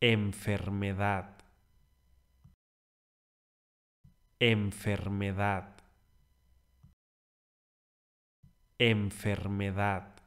enfermedad, enfermedad, enfermedad.